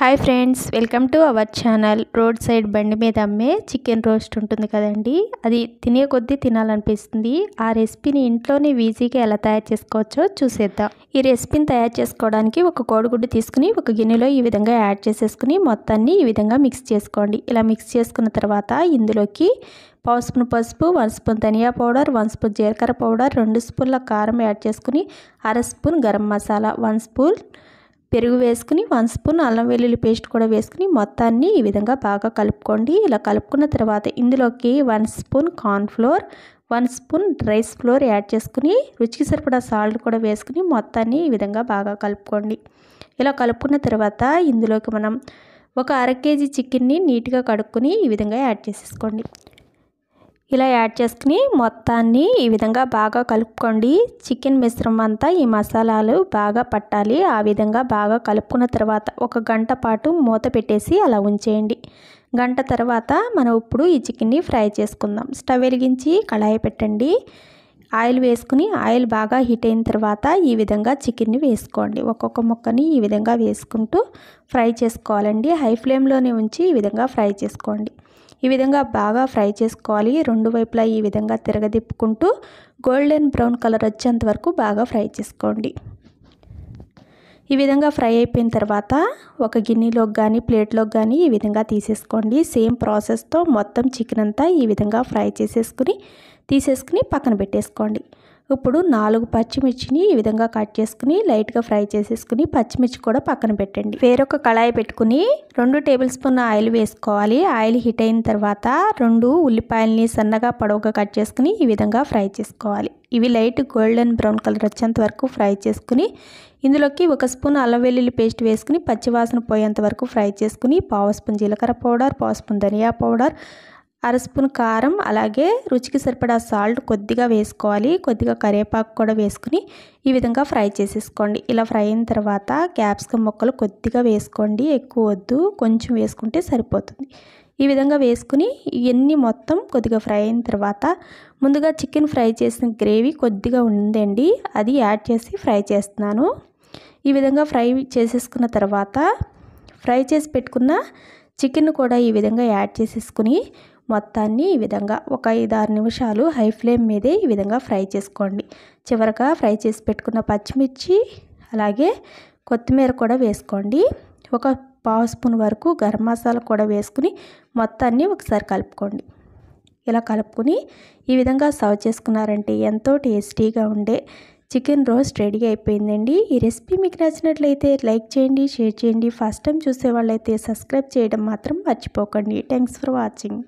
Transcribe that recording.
hi friends welcome to our channel roadside బండి మీద అమ్మే చికెన్ రోస్ట్ ఉంటుంది కదండి అది తినే కొద్దీ తినాలనిపిస్తుంది ఆ రెసిపీని ఇంట్లోనే ఈజీగా ఎలా తయారు చేసుకోవచ్చో చూసేద్దాం ఈ రెసిపీని తయారు చేసుకోవడానికి ఒక కోడిగుడ్డు తీసుకుని ఒక గిన్నెలో ఈ విధంగా యాడ్ చేసేసుకుని మొత్తాన్ని ఈ విధంగా మిక్స్ చేసుకోండి ఇలా మిక్స్ చేసుకున్న తర్వాత ఇందులోకి పావు స్పూన్ పసుపు వన్ స్పూన్ ధనియా పౌడర్ వన్ స్పూన్ జీలకర్ర పౌడర్ రెండు స్పూన్ల కారం యాడ్ చేసుకుని అర spoon garam masala one spoon పెరుగు వేసుకుని వన్ స్పూన్ అల్లం వెల్లుల్లి పేస్ట్ కూడా వేసుకుని మొత్తాన్ని ఈ విధంగా బాగా కలుపుకోండి ఇలా కలుపుకున్న తర్వాత ఇందులోకి one spoon cornflour one spoon rice flour add చేసుకుని రుచికి సరిపడా సాల్ట్ కూడా వేసుకుని మొత్తాన్ని ఈ విధంగా బాగా కలుపుకోండి ఇలా కలుపుకున్న తర్వాత ఇందులోకి మనం ఒక అర కేజీ చికెన్ని నీట్గా కడుక్కొని ఈ విధంగా యాడ్ చేసేసుకోండి ఇలా యాడ్ చేసుకుని మొత్తాన్ని ఈ విధంగా బాగా కలుపుకోండి చికెన్ మిశ్రమం అంతా ఈ మసాలాలు బాగా పట్టాలి ఆ విధంగా బాగా కలుపుకున్న తర్వాత ఒక గంట పాటు మూత పెట్టేసి అలా ఉంచేయండి గంట తర్వాత మనం ఇప్పుడు ఈ చికెన్ని ఫ్రై చేసుకుందాం స్టవ్ వెలిగించి కళాయి పెట్టండి ఆయిల్ వేసుకుని ఆయిల్ బాగా హీట్ అయిన తర్వాత ఈ విధంగా చికెన్ని వేసుకోండి ఒక్కొక్క ముక్కని ఈ విధంగా వేసుకుంటూ ఫ్రై చేసుకోవాలండి హై ఫ్లేమ్లోనే ఉంచి ఈ విధంగా ఫ్రై చేసుకోండి ఈ విధంగా బాగా ఫ్రై చేసుకోవాలి రెండు వైపులా ఈ విధంగా తిరగదిప్పుకుంటూ గోల్డెన్ బ్రౌన్ కలర్ వచ్చేంత వరకు బాగా ఫ్రై చేసుకోండి ఈ విధంగా ఫ్రై అయిపోయిన తర్వాత ఒక గిన్నెలోకి కానీ ప్లేట్లోకి కానీ ఈ విధంగా తీసేసుకోండి సేమ్ ప్రాసెస్తో మొత్తం చికెన్ అంతా ఈ విధంగా ఫ్రై చేసేసుకుని తీసేసుకుని పక్కన పెట్టేసుకోండి ఇప్పుడు నాలుగు పచ్చిమిర్చిని ఈ విధంగా కట్ చేసుకుని లైట్గా ఫ్రై చేసేసుకుని పచ్చిమిర్చి కూడా పక్కన పెట్టండి వేరొక కళాయి పెట్టుకుని రెండు టేబుల్ స్పూన్ ఆయిల్ వేసుకోవాలి ఆయిల్ హీట్ అయిన తర్వాత రెండు ఉల్లిపాయల్ని సన్నగా పొడవుగా కట్ చేసుకుని ఈ విధంగా ఫ్రై చేసుకోవాలి ఇవి లైట్ గోల్డెన్ బ్రౌన్ కలర్ వచ్చేంత వరకు ఫ్రై చేసుకుని ఇందులోకి ఒక స్పూన్ అల్లం వెల్లుల్లి పేస్ట్ వేసుకుని పచ్చివాసన పోయేంత వరకు ఫ్రై చేసుకుని పావు స్పూన్ జీలకర్ర పౌడర్ పావు స్పూన్ ధనియా పౌడర్ అర స్పూన్ కారం అలాగే రుచికి సరిపడా సాల్ట్ కొద్దిగా వేసుకోవాలి కొద్దిగా కరివేపాకు కూడా వేసుకుని ఈ విధంగా ఫ్రై చేసేసుకోండి ఇలా ఫ్రై అయిన తర్వాత క్యాప్సికమ్ ముక్కలు కొద్దిగా వేసుకోండి ఎక్కువ వద్దు కొంచెం వేసుకుంటే సరిపోతుంది ఈ విధంగా వేసుకుని ఇవన్నీ మొత్తం కొద్దిగా ఫ్రై అయిన తర్వాత ముందుగా చికెన్ ఫ్రై చేసిన గ్రేవీ కొద్దిగా ఉందండి అది యాడ్ చేసి ఫ్రై చేస్తున్నాను ఈ విధంగా ఫ్రై చేసేసుకున్న తర్వాత ఫ్రై చేసి పెట్టుకున్న చికెన్ కూడా ఈ విధంగా యాడ్ చేసేసుకుని మొత్తాన్ని ఈ విధంగా ఒక ఐదు ఆరు నిమిషాలు హై ఫ్లేమ్ మీదే ఈ విధంగా ఫ్రై చేసుకోండి చివరగా ఫ్రై చేసి పెట్టుకున్న పచ్చిమిర్చి అలాగే కొత్తిమీర కూడా వేసుకోండి ఒక పావు స్పూన్ వరకు గరం మసాలా కూడా వేసుకుని మొత్తాన్ని ఒకసారి కలుపుకోండి ఇలా కలుపుకుని ఈ విధంగా సర్వ్ చేసుకున్నారంటే ఎంతో టేస్టీగా ఉండే చికెన్ రోస్ట్ రెడీ అయిపోయిందండి ఈ రెసిపీ మీకు నచ్చినట్లయితే లైక్ చేయండి షేర్ చేయండి ఫస్ట్ టైం చూసే వాళ్ళైతే సబ్స్క్రైబ్ చేయడం మాత్రం మర్చిపోకండి థ్యాంక్స్ ఫర్ వాచింగ్